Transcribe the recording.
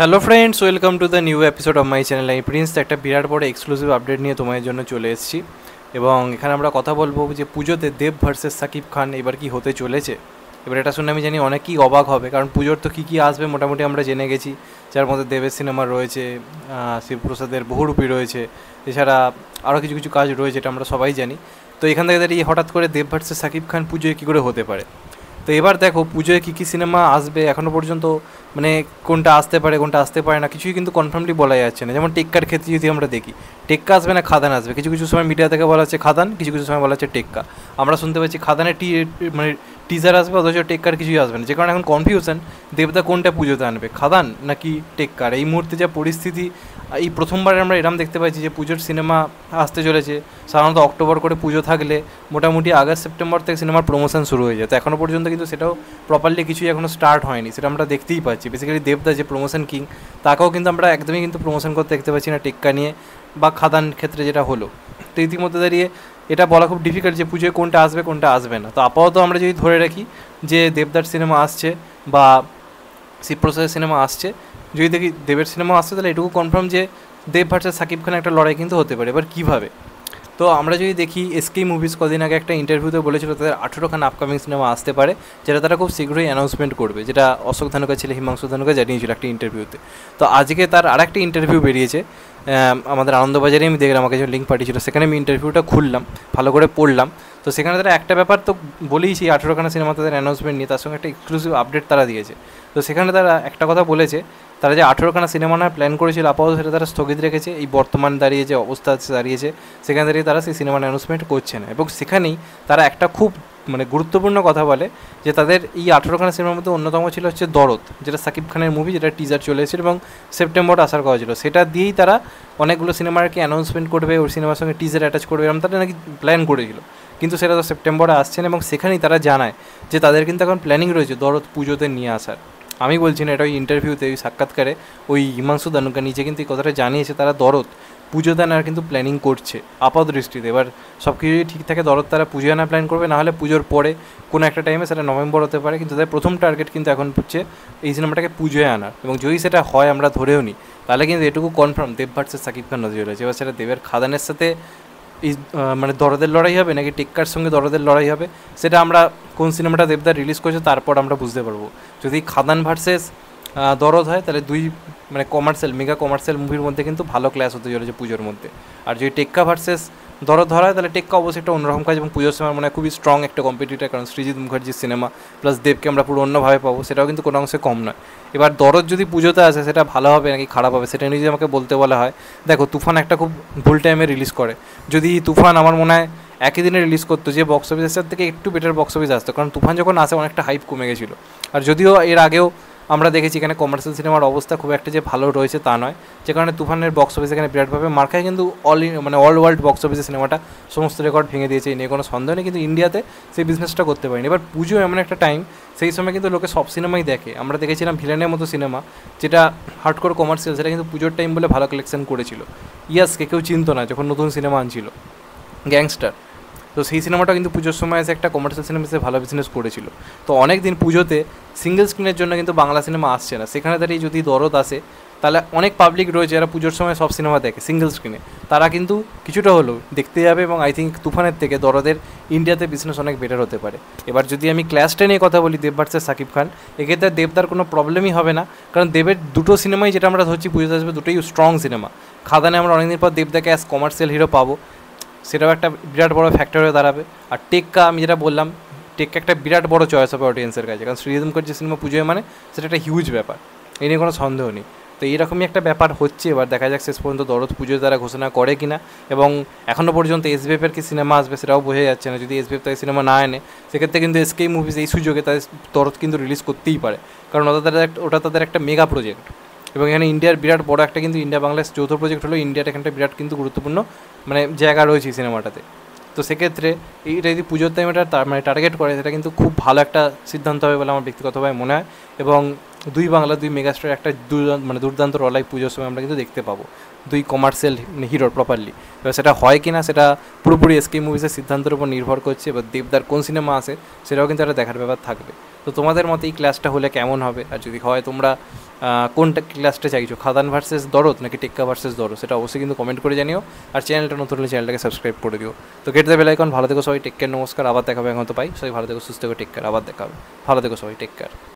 hello friends welcome to the new episode of my channel I Prince একটা বিরাট বড় exclusive update নিয়ে তোমাদের জন্য চলে এসেছি এবং এখানে আমরা কথা বলবো যে পুজোতে দেব ভার্সেস সাকিব খান এবার কি হতে চলেছে এবার এটা শুনে আমি জানি অনেকেই অবাক হবে কারণ পুজোর তো কী কী আসবে মোটামুটি আমরা জেনে গেছি যার মধ্যে দেবের সিনেমা রয়েছে শিবপ্রসাদের বহুরূপী রয়েছে এছাড়া আরও কিছু কিছু কাজ রয়েছে এটা আমরা সবাই জানি তো এখান থেকে দাঁড়িয়ে হঠাৎ করে দেব ভার্সেস সাকিব খান পুজোয় কী করে হতে পারে তো এবার দেখো পুজোয় কী কী সিনেমা আসবে এখনও পর্যন্ত মানে কোনটা আসতে পারে কোনটা আসতে পারে না কিছুই কিন্তু কনফার্মলি বলা যাচ্ছে না যেমন টেক্কার ক্ষেত্রে যদি আমরা দেখি টেক্কা আসবে না খাদান আসবে কিছু কিছু সময় মিডিয়া থেকে বলা হচ্ছে খাদান কিছু কিছু সময় বলা হচ্ছে টেক্কা আমরা শুনতে পাচ্ছি খাদানের টি মানে টিজার আসবে অথচ টেক্কার কিছুই আসবে না যে কারণে এখন কনফিউশন দেবতা কোনটা পুজোতে আনবে খাদান নাকি টেক্কার এই মুহূর্তে যা পরিস্থিতি এই প্রথমবারে আমরা এরম দেখতে পাচ্ছি যে পুজোর সিনেমা আসতে চলেছে সাধারণত অক্টোবর করে পুজো থাকলে মোটামুটি আগস্ট সেপ্টেম্বর থেকে সিনেমার প্রমোশন শুরু হয়ে যায় তো এখনও পর্যন্ত কিন্তু সেটাও প্রপারলি কিছুই এখনও স্টার্ট হয়নি সেটা আমরা দেখতেই পাচ্ছি বেসিক্যালি দেবদা যে প্রমোশন কিং তাকেও কিন্তু আমরা একদমই কিন্তু প্রমোশন করতে দেখতে পাচ্ছি না টেক্কা নিয়ে বা খাদান ক্ষেত্রে যেটা হলো তো ইতিমধ্যে দাঁড়িয়ে এটা বলা খুব ডিফিকাল্ট যে পুজোয় কোনটা আসবে কোনটা আসবে না তো আপাতত আমরা যদি ধরে রাখি যে দেবদার সিনেমা আসছে বা শিবপ্রসাদের সিনেমা আসছে যদি দেখি দেবের সিনেমা আসছে তাহলে এটুকু কনফার্ম যে দেব ভার্সেস সাকিব খান একটা লড়াই কিন্তু হতে পারে এবার কীভাবে তো আমরা যদি দেখি এসকে মুভিস কদিন আগে একটা ইন্টারভিউতে বলেছিল তাদের খান আপকামিং সিনেমা আসতে পারে যেটা তারা খুব শীঘ্রই অ্যানাউন্সমেন্ট করবে যেটা অশোক ধানুকা ছেলে হিমাংশু ধানুকা জানিয়েছিল একটা ইন্টারভিউতে তো আজকে তার আর একটা ইন্টারভিউ বেরিয়েছে আমাদের আনন্দবাজারে আমি দেখলাম আমাকে যখন লিঙ্ক পাঠিয়েছিল সেখানে আমি ইন্টারভিউটা খুললাম ভালো করে পড়লাম তো সেখানে তারা একটা ব্যাপার তো বলেইছি আঠেরোখানা সিনেমা তাদের অ্যানাউন্সমেন্ট নিয়ে তার সঙ্গে একটা এক্সক্লুসিভ আপডেট তারা দিয়েছে তো সেখানে তারা একটা কথা বলেছে তারা যে আঠেরোখানা সিনেমা না প্ল্যান করেছিল আপাতত সেটা তারা স্থগিত রেখেছে এই বর্তমান দাঁড়িয়ে যে অবস্থা দাঁড়িয়েছে সেখানে দাঁড়িয়ে তারা সেই সিনেমা অ্যানাউন্সমেন্ট করছে না এবং সেখানেই তারা একটা খুব মানে গুরুত্বপূর্ণ কথা বলে যে তাদের এই আঠেরোখানা সিনেমার মধ্যে অন্যতম ছিল হচ্ছে দরদ যেটা সাকিব খানের মুভি যেটা টিজার চলে এসেছিল এবং সেপ্টেম্বর আসার কথা ছিল সেটা দিয়েই তারা অনেকগুলো সিনেমার কি অ্যানাউন্সমেন্ট করবে ওই সিনেমার সঙ্গে টিজার অ্যাটাচ করবে এরকম তারা নাকি প্ল্যান করেছিল কিন্তু সেটা তো সেপ্টেম্বরে আসছেন এবং সেখানেই তারা জানায় যে তাদের কিন্তু এখন প্ল্যানিং রয়েছে দরদ পুজোতে নিয়ে আসার আমি বলছি না এটা ওই ইন্টারভিউতে ওই সাক্ষাৎকারে ওই হিমাংশু দানুকা নিজে কিন্তু এই কথাটা জানিয়েছে তারা দরদ পুজো আনার কিন্তু প্ল্যানিং করছে আপাত দৃষ্টিতে এবার সব কিছু ঠিক থাকে দরদ তারা পুজো আনা প্ল্যান করবে নাহলে পুজোর পরে কোনো একটা টাইমে সেটা নভেম্বর হতে পারে কিন্তু তাদের প্রথম টার্গেট কিন্তু এখন হচ্ছে এই সিনেমাটাকে পুজোয় আনার এবং যদি সেটা হয় আমরা ধরেও নিই তাহলে কিন্তু এটুকু কনফার্ম দেব ভার্সেস সাকিব খান নজর রয়েছে এবার সেটা দেবের খাদানের সাথে মানে দরদের লড়াই হবে নাকি টিক্কার সঙ্গে দরদের লড়াই হবে সেটা আমরা কোন সিনেমাটা দেবদার রিলিজ করেছে তারপর আমরা বুঝতে পারবো যদি খাদান ভার্সেস দরদ হয় তাহলে দুই মানে কমার্শিয়াল মেগা কমার্শিয়াল মুভির মধ্যে কিন্তু ভালো ক্লাস হতে চলেছে পুজোর মধ্যে আর যদি টেক্কা ভার্সেস দরজ ধরা হয় তাহলে টেক্কা অবশ্যই একটা অন্যরকম কাজ এবং পুজোর সময় মানে খুবই স্ট্রং একটা কম্পিটিটার কারণ সৃজিৎ মুখার্জির সিনেমা প্লাস দেবকে আমরা পুরো অন্যভাবে পাবো সেটাও কিন্তু কোনো অংশে কম নয় এবার দরদ যদি পুজোতে আসে সেটা ভালো হবে নাকি খারাপ হবে সেটা নিয়ে যদি আমাকে বলতে বলা হয় দেখো তুফান একটা খুব ভুল টাইমে রিলিজ করে যদি তুফান আমার মনে হয় একই দিনে রিলিজ করতো যে বক্স অফিসের থেকে একটু বেটার বক্স অফিস আসতো কারণ তুফান যখন আসে অনেকটা হাইপ কমে গেছিলো আর যদিও এর আগেও আমরা দেখেছি এখানে কমার্শিয়াল সিনেমার অবস্থা খুব একটা যে ভালো রয়েছে তা নয় যে কারণে তুফানের বক্স অফিস এখানে বিরাটভাবে মার খায় কিন্তু অল মানে অল ওয়ার্ল্ড বক্স অফিসে সিনেমাটা সমস্ত রেকর্ড ভেঙে দিয়েছে এই নিয়ে কোনো সন্দেহ নেই কিন্তু ইন্ডিয়াতে সেই বিজনেসটা করতে পারেনি এবার পুজো এমন একটা টাইম সেই সময় কিন্তু লোকে সব সিনেমাই দেখে আমরা দেখেছিলাম ভিলেনের মতো সিনেমা যেটা হার্ডকোর কমার্শিয়াল সেটা কিন্তু পুজোর টাইম বলে ভালো কালেকশন করেছিল ইয়াসকে কেউ চিনত না যখন নতুন সিনেমা আনছিল গ্যাংস্টার তো সেই সিনেমাটা কিন্তু পুজোর সময় এসে একটা কমার্শিয়াল সিনেমা এসে ভালো বিজনেস করেছিল তো অনেক দিন পুজোতে সিঙ্গেল স্ক্রিনের জন্য কিন্তু বাংলা সিনেমা আসছে না সেখানে দাঁড়িয়ে যদি দরদ আসে তাহলে অনেক পাবলিক রয়েছে যারা পুজোর সময় সব সিনেমা দেখে সিঙ্গেল স্ক্রিনে তারা কিন্তু কিছুটা হলেও দেখতে যাবে এবং আই থিঙ্ক তুফানের থেকে দরদের ইন্ডিয়াতে বিজনেস অনেক বেটার হতে পারে এবার যদি আমি ক্লাস টেনে কথা বলি দেব ভার্সেস সাকিব খান এক্ষেত্রে দেবদার কোনো প্রবলেমই হবে না কারণ দেবের দুটো সিনেমাই যেটা আমরা ধরছি পুজোতে আসবে দুটোই স্ট্রং সিনেমা খাদানে আমরা অনেকদিন পর দেবদাকে অ্যাজ কমার্শিয়াল হিরো পাবো সেটাও একটা বিরাট বড় ফ্যাক্টর হয়ে দাঁড়াবে আর টেক্কা আমি যেটা বললাম টেক্কা একটা বিরাট বড় চয়েস হবে অডিয়েন্সের কাছে কারণ শ্রীজম করছে সিনেমা পুজোয় মানে সেটা একটা হিউজ ব্যাপার এ নিয়ে কোনো সন্দেহ নেই তো এইরকমই একটা ব্যাপার হচ্ছে এবার দেখা যাক শেষ পর্যন্ত দরদ পুজোয় তারা ঘোষণা করে কিনা এবং এখনও পর্যন্ত এসবিএফের কি সিনেমা আসবে সেটাও বোঝা যাচ্ছে না যদি এসবিএফ তাদের সিনেমা না এনে সেক্ষেত্রে কিন্তু এসকেই মুভিজ এই সুযোগে তাদের দরদ কিন্তু রিলিজ করতেই পারে কারণ ওটা তাদের একটা ওটা তাদের একটা মেগা প্রজেক্ট এবং এখানে ইন্ডিয়ার বিরাট বড় একটা কিন্তু ইন্ডিয়া বাংলাদেশ যৌথ প্রজেক্ট হলো ইন্ডিয়ার এখানটা বিরাট কিন্তু গুরুত্বপূর্ণ মানে জায়গা রয়েছে এই সিনেমাটাতে তো সেক্ষেত্রে এইটা যদি পুজোর টাইম এটা মানে টার্গেট করে সেটা কিন্তু খুব ভালো একটা সিদ্ধান্ত হবে বলে আমার ব্যক্তিগতভাবে মনে হয় এবং দুই বাংলা দুই মেগাস্টার একটা মানে দুর্দান্ত রলাই পুজোর সময় আমরা কিন্তু দেখতে পাবো দুই কমার্শিয়াল হিরোর প্রপারলি এবার সেটা হয় কি না সেটা পুরোপুরি এসকে মুভিসের সিদ্ধান্তের উপর নির্ভর করছে এবার দেবদার কোন সিনেমা আসে সেটাও কিন্তু একটা দেখার ব্যাপার থাকবে তো তোমাদের মতে এই ক্লাসটা হলে কেমন হবে আর যদি হয় তোমরা কোনটা ক্লাসটা চাইছো খাদান ভার্সেস দরদ নাকি টেক্কা ভার্সেস দরদ সেটা অবশ্যই কিন্তু কমেন্ট করে জানিও আর চ্যানেলটা নতুন হলে চ্যানেলটাকে সাবস্ক্রাইব করে দিও তো গেট দেবে এখন ভালো থেকো সবাই টেক কেয়ার নমস্কার আবার দেখাবে এখন তো পাই সবাই ভালো থেকো সুস্থ থেকো টেক কেয়ার আবার দেখাবে ভালো থেকো সবাই টেক কেয়ার